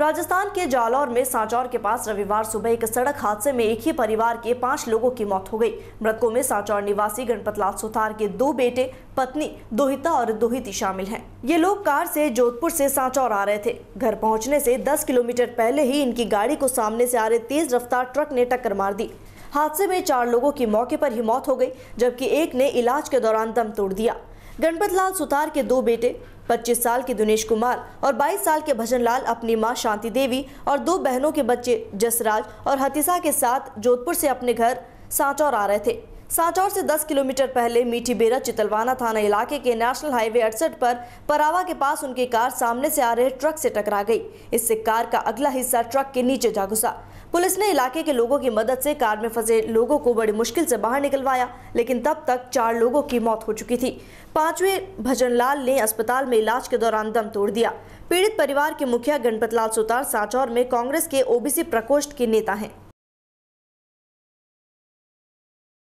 राजस्थान के जालौर में सांचौर के पास रविवार सुबह एक सड़क हादसे में एक ही परिवार के पांच लोगों की मौत हो गई मृतकों में सांचौर निवासी गणपत लाल सुथार के दो बेटे पत्नी दोहिता और दोहिती शामिल हैं। ये लोग कार से जोधपुर से सांचौर आ रहे थे घर पहुंचने से 10 किलोमीटर पहले ही इनकी गाड़ी को सामने से आ रहे तेज रफ्तार ट्रक ने टक्कर मार दी हादसे में चार लोगों की मौके पर ही मौत हो गई जबकि एक ने इलाज के दौरान दम तोड़ दिया गणपत लाल सुतार के दो बेटे 25 साल के दिनेश कुमार और 22 साल के भजन लाल अपनी मां शांति देवी और दो बहनों के बच्चे जसराज और हतीसा के साथ जोधपुर से अपने घर सांचौर आ रहे थे सांचौर से 10 किलोमीटर पहले मीठी बेरा चितलवाना थाना इलाके के नेशनल हाईवे अड़सठ पर परावा के पास उनकी कार सामने से आ रहे ट्रक से टकरा गई इससे कार का अगला हिस्सा ट्रक के नीचे जा घुसा पुलिस ने इलाके के लोगों की मदद से कार में फंसे लोगों को बड़ी मुश्किल से बाहर निकलवाया लेकिन तब तक चार लोगों की मौत हो चुकी थी पांचवें भजनलाल ने अस्पताल में इलाज के दौरान दम तोड़ दिया पीड़ित परिवार के मुखिया गणपतलाल सुतार सांचौर में कांग्रेस के ओबीसी प्रकोष्ठ के नेता हैं